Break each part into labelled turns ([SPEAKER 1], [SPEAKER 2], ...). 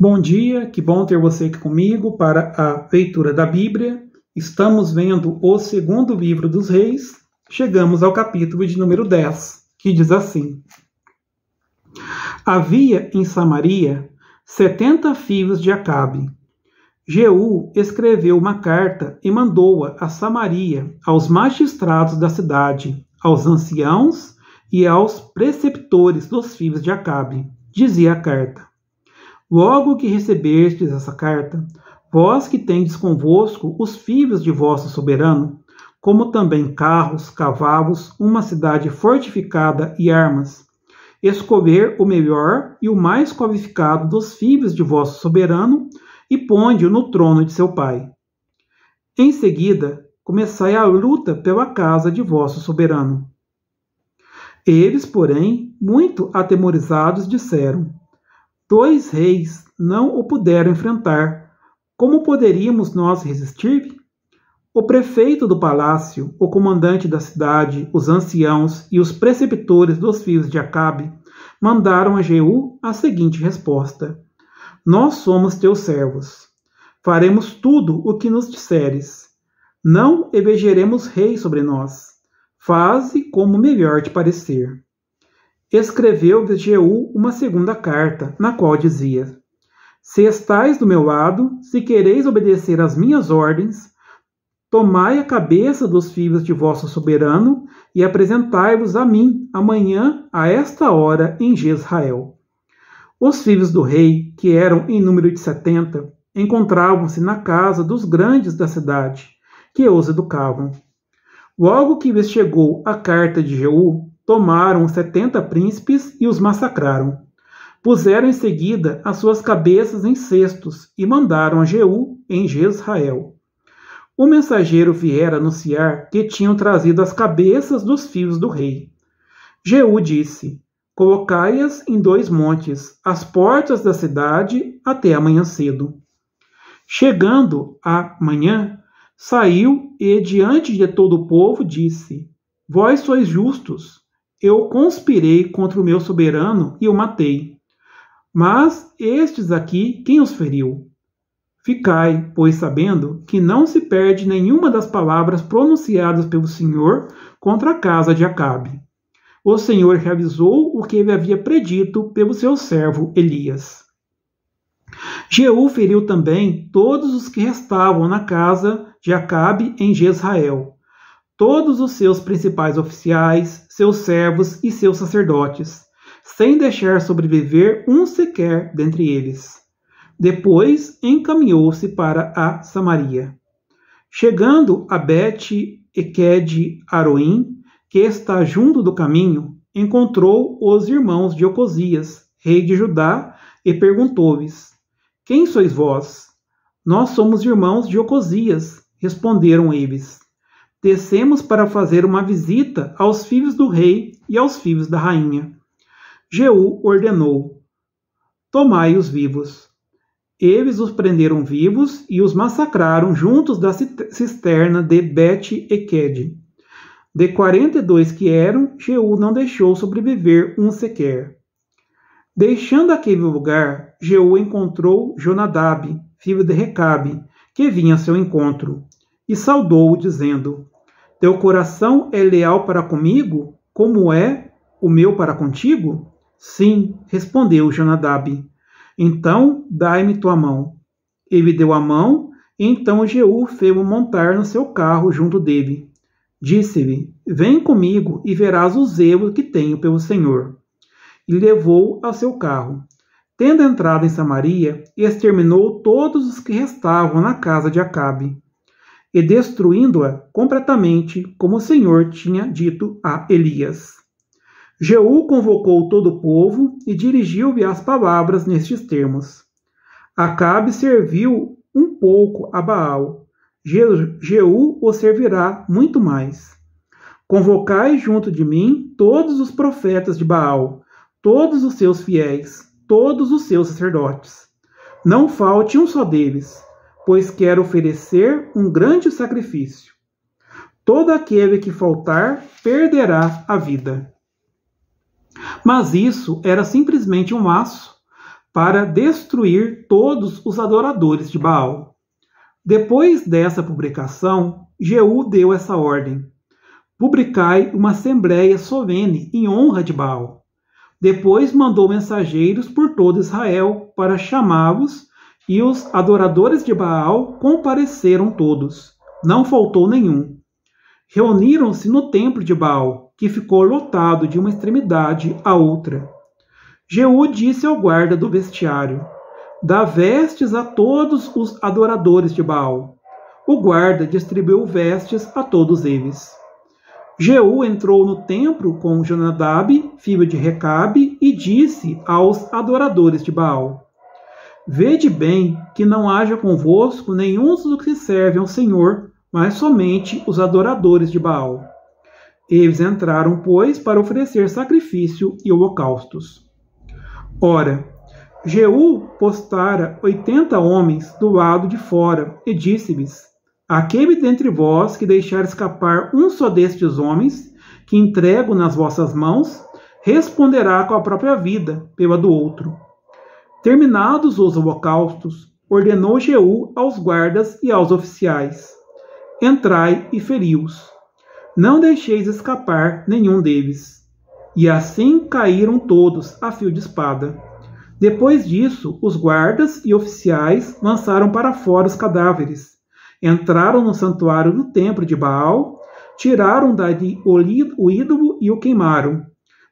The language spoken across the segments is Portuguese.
[SPEAKER 1] Bom dia, que bom ter você aqui comigo para a leitura da Bíblia. Estamos vendo o segundo livro dos reis. Chegamos ao capítulo de número 10, que diz assim: Havia em Samaria setenta filhos de Acabe. Jeú escreveu uma carta e mandou-a a Samaria, aos magistrados da cidade, aos anciãos e aos preceptores dos filhos de Acabe. Dizia a carta: Logo que recebestes essa carta, vós que tendes convosco os filhos de vosso soberano, como também carros, cavalos, uma cidade fortificada e armas, escolher o melhor e o mais qualificado dos filhos de vosso soberano e ponde-o no trono de seu pai. Em seguida, começai a luta pela casa de vosso soberano. Eles, porém, muito atemorizados, disseram: dois reis não o puderam enfrentar. Como poderíamos nós resistir? O prefeito do palácio, o comandante da cidade, os anciãos e os preceptores dos filhos de Acabe mandaram a Jeú a seguinte resposta: Nós somos teus servos. Faremos tudo o que nos disseres. Não elegeremos rei sobre nós. Faze como melhor te parecer. Escreveu-lhe Jeú uma segunda carta, na qual dizia: Se estais do meu lado, se quereis obedecer às minhas ordens, tomai a cabeça dos filhos de vosso soberano e apresentai-vos a mim amanhã a esta hora em Jezrael. Os filhos do rei, que eram em número de setenta, encontravam-se na casa dos grandes da cidade, que os educavam. Logo que lhes chegou a carta de Jeú, tomaram setenta príncipes e os massacraram. Puseram em seguida as suas cabeças em cestos e mandaram a Jeú em Jezrael. O mensageiro viera anunciar que tinham trazido as cabeças dos filhos do rei. Jeú disse: Colocai-as em dois montes, às portas da cidade, até amanhã cedo. Chegando à manhã, saiu e, diante de todo o povo, disse: Vós sois justos, eu conspirei contra o meu soberano e o matei. Mas estes aqui, quem os feriu? Ficai, pois, sabendo que não se perde nenhuma das palavras pronunciadas pelo Senhor contra a casa de Acabe. O Senhor realizou o que ele havia predito pelo seu servo Elias. Jeú feriu também todos os que restavam na casa de Acabe em Jezrael, todos os seus principais oficiais, seus servos e seus sacerdotes, sem deixar sobreviver um sequer dentre eles. Depois encaminhou-se para a Samaria. Chegando a Bet Eked Aroim, que está junto do caminho, encontrou os irmãos de Ocosias, rei de Judá, e perguntou-lhes: Quem sois vós? Nós somos irmãos de Ocosias, responderam eles descemos para fazer uma visita aos filhos do rei e aos filhos da rainha. Jeú ordenou: Tomai os vivos. Eles os prenderam vivos e os massacraram juntos da cisterna de Bet-Eked. De quarenta e dois que eram, Jeú não deixou sobreviver um sequer. Deixando aquele lugar, Jeú encontrou Jonadab, filho de Recabe, que vinha a seu encontro, e saudou-o, dizendo: teu coração é leal para comigo, como é o meu para contigo? Sim, respondeu Jonadab. Então dai-me tua mão. Ele deu a mão, e então Jeú fez-o montar no seu carro junto dele. Disse-lhe: Vem comigo e verás o zelo que tenho pelo Senhor. E levou ao seu carro. Tendo entrado em Samaria, exterminou todos os que restavam na casa de Acabe e destruindo-a completamente, como o Senhor tinha dito a Elias. Jeú convocou todo o povo e dirigiu-lhe as palavras nestes termos: Acabe serviu um pouco a Baal, Jeú o servirá muito mais. Convocai junto de mim todos os profetas de Baal, todos os seus fiéis, todos os seus sacerdotes. Não falte um só deles pois quer oferecer um grande sacrifício. Todo aquele que faltar perderá a vida. Mas isso era simplesmente um laço para destruir todos os adoradores de Baal. Depois dessa publicação, Jeú deu essa ordem: publicai uma assembleia solene em honra de Baal. Depois mandou mensageiros por todo Israel para chamá-los e os adoradores de Baal compareceram todos, não faltou nenhum. Reuniram-se no templo de Baal, que ficou lotado de uma extremidade à outra. Jeú disse ao guarda do vestiário: Dá vestes a todos os adoradores de Baal. O guarda distribuiu vestes a todos eles. Jeú entrou no templo com Jonadab, filho de Recabe, e disse aos adoradores de Baal: Vede bem que não haja convosco nenhum dos que servem ao Senhor, mas somente os adoradores de Baal. Eles entraram, pois, para oferecer sacrifício e holocaustos. Ora, Jeú postara oitenta homens do lado de fora e disse-lhes: Aquele dentre vós que deixar escapar um só destes homens, que entrego nas vossas mãos, responderá com a própria vida pela do outro. Terminados os holocaustos, ordenou Jeú aos guardas e aos oficiais: Entrai e feri-os. Não deixeis escapar nenhum deles. E assim caíram todos a fio de espada. Depois disso, os guardas e oficiais lançaram para fora os cadáveres. Entraram no santuário do templo de Baal, tiraram dali o ídolo e o queimaram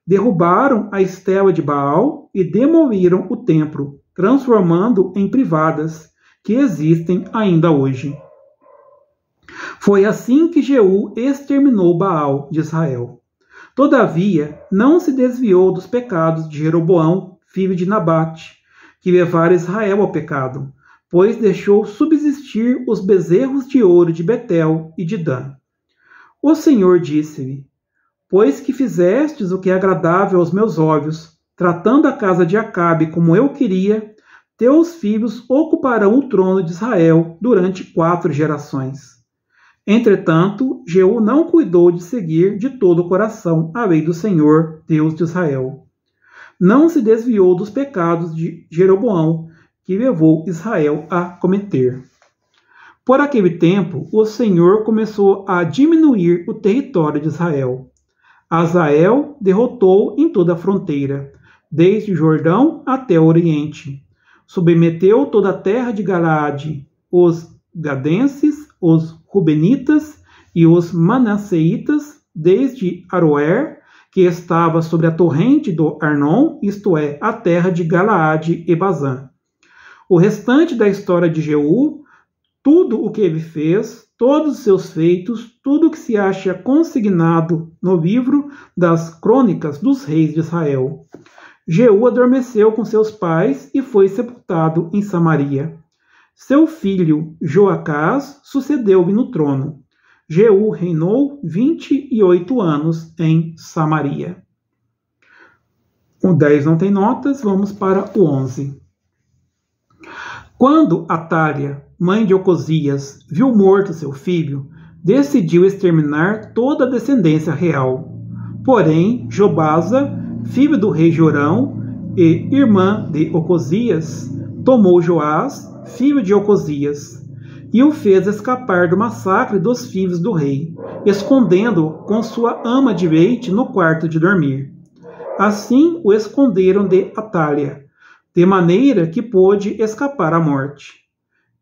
[SPEAKER 1] derrubaram a estela de Baal e demoliram o templo, transformando em privadas, que existem ainda hoje. Foi assim que Jeú exterminou Baal de Israel. Todavia, não se desviou dos pecados de Jeroboão, filho de Nabate, que levara Israel ao pecado, pois deixou subsistir os bezerros de ouro de Betel e de Dan. O Senhor disse-lhe: Pois que fizestes o que é agradável aos meus olhos, tratando a casa de Acabe como eu queria, teus filhos ocuparão o trono de Israel durante quatro gerações. Entretanto, Jeú não cuidou de seguir de todo o coração a lei do Senhor, Deus de Israel. Não se desviou dos pecados de Jeroboão, que levou Israel a cometer. Por aquele tempo, o Senhor começou a diminuir o território de Israel. Azael derrotou em toda a fronteira, desde o Jordão até o Oriente. Submeteu toda a terra de Galaade, os gadenses, os rubenitas e os manasseitas, desde Aroer, que estava sobre a torrente do Arnon, isto é, a terra de Galaade e Bazã. O restante da história de Jeú, tudo o que ele fez, todos os seus feitos, tudo o que se acha consignado no livro das Crônicas dos Reis de Israel. Jeú adormeceu com seus pais e foi sepultado em Samaria. Seu filho Joacás sucedeu-lhe no trono. Jeú reinou 28 anos em Samaria. O 10 não tem notas, vamos para o 11. Quando Atalia, mãe de Ocosias, viu morto seu filho, decidiu exterminar toda a descendência real. Porém, Jobasa, filho do rei Jorão e irmã de Ocosias, tomou Joás, filho de Ocosias, e o fez escapar do massacre dos filhos do rei, escondendo-o com sua ama de leite no quarto de dormir. Assim o esconderam de Atália, de maneira que pôde escapar à morte.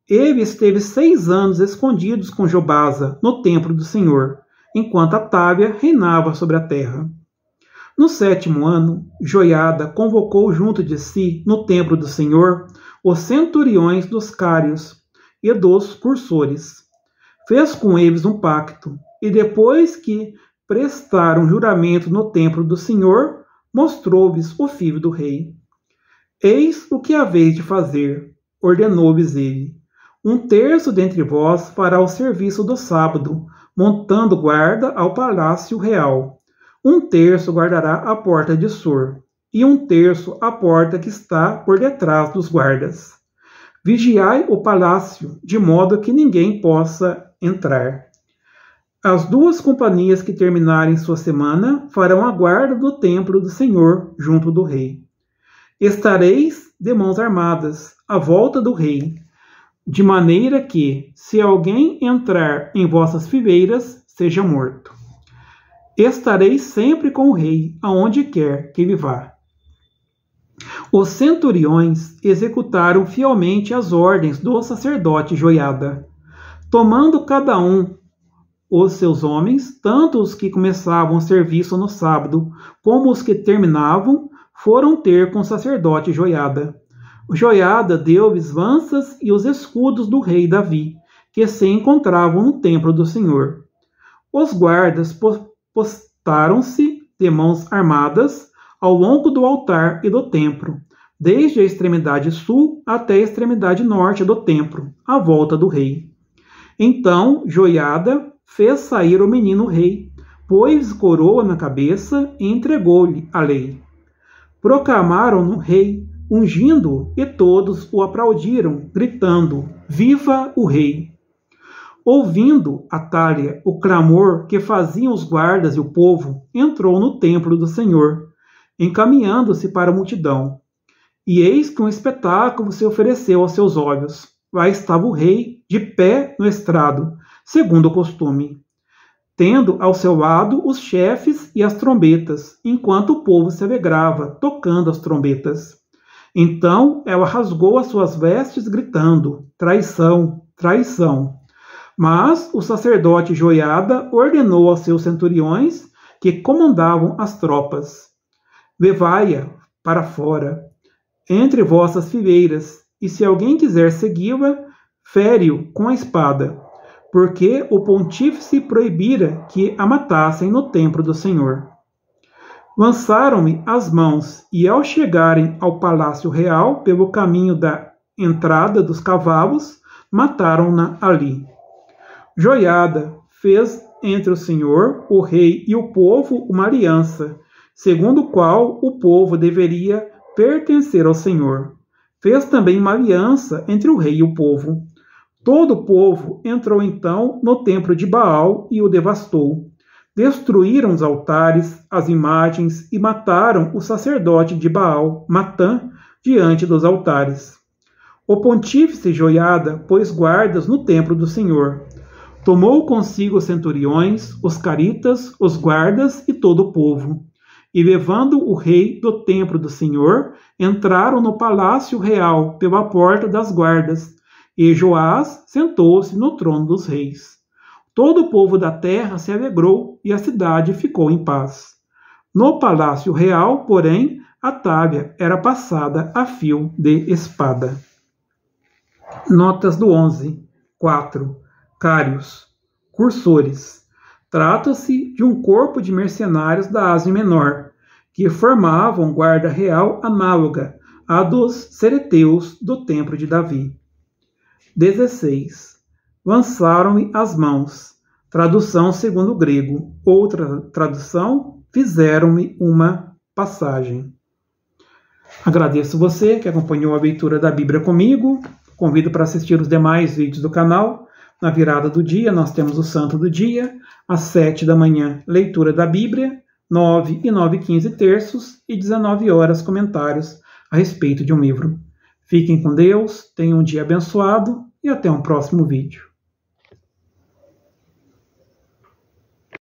[SPEAKER 1] Ele esteve seis anos escondidos com Jobasa no templo do Senhor, enquanto Atávia reinava sobre a terra. No sétimo ano, Joiada convocou junto de si, no templo do Senhor, os centuriões dos Cários e dos cursores. Fez com eles um pacto, e depois que prestaram juramento no templo do Senhor, mostrou-lhes o filho do rei. Eis o que haveis de fazer, ordenou-lhes ele um terço dentre vós fará o serviço do sábado, montando guarda ao palácio real. Um terço guardará a porta de Sur, e um terço a porta que está por detrás dos guardas. Vigiai o palácio, de modo que ninguém possa entrar. As duas companhias que terminarem sua semana farão a guarda do templo do Senhor junto do rei. Estareis de mãos armadas à volta do rei, de maneira que, se alguém entrar em vossas fileiras, seja morto. Estarei sempre com o rei, aonde quer que ele vá. Os centuriões executaram fielmente as ordens do sacerdote Joiada, tomando cada um os seus homens, tanto os que começavam o serviço no sábado como os que terminavam, foram ter com o sacerdote Joiada Joiada deu as lanças e os escudos do rei Davi, que se encontravam no templo do Senhor. Os guardas postaram-se de mãos armadas ao longo do altar e do templo, desde a extremidade sul até a extremidade norte do templo, à volta do rei. Então Joiada fez sair o menino rei, pôs coroa na cabeça e entregou-lhe a lei. Proclamaram-no rei ungindo, e todos o aplaudiram, gritando: Viva o rei! Ouvindo Atália o clamor que faziam os guardas e o povo, entrou no templo do Senhor, encaminhando-se para a multidão. E eis que um espetáculo se ofereceu aos seus olhos. Lá estava o rei, de pé no estrado, segundo o costume, tendo ao seu lado os chefes e as trombetas, enquanto o povo se alegrava, tocando as trombetas. Então ela rasgou as suas vestes, gritando: Traição, traição! Mas o sacerdote Joiada ordenou aos seus centuriões que comandavam as tropas: Levai-a para fora, entre vossas fileiras, e se alguém quiser segui-la, fere-o com a espada, porque o pontífice proibira que a matassem no templo do Senhor lançaram-me as mãos, e ao chegarem ao palácio real, pelo caminho da entrada dos cavalos, mataram-na ali. Joiada fez entre o senhor, o rei e o povo uma aliança, segundo o qual o povo deveria pertencer ao senhor. Fez também uma aliança entre o rei e o povo. Todo o povo entrou então no templo de Baal e o devastou destruíram os altares, as imagens e mataram o sacerdote de Baal, Matã, diante dos altares. O pontífice Joiada pôs guardas no templo do Senhor. Tomou consigo os centuriões, os caritas, os guardas e todo o povo. E levando o rei do templo do Senhor, entraram no palácio real pela porta das guardas. E Joás sentou-se no trono dos reis. Todo o povo da terra se alegrou e a cidade ficou em paz. No palácio real, porém, a tábua era passada a fio de espada. Notas do 11. 4. Cários. Cursores. Trata-se de um corpo de mercenários da Ásia Menor, que formavam guarda real análoga à dos sereteus do Templo de Davi. 16 lançaram-me as mãos. Tradução segundo o grego. Outra tradução, fizeram-me uma passagem. Agradeço você que acompanhou a leitura da Bíblia comigo. Convido para assistir os demais vídeos do canal. Na virada do dia, nós temos o Santo do Dia, às 7 da manhã, leitura da Bíblia, 9 e 9 15 terços e 19 horas comentários a respeito de um livro. Fiquem com Deus, tenham um dia abençoado e até um próximo vídeo.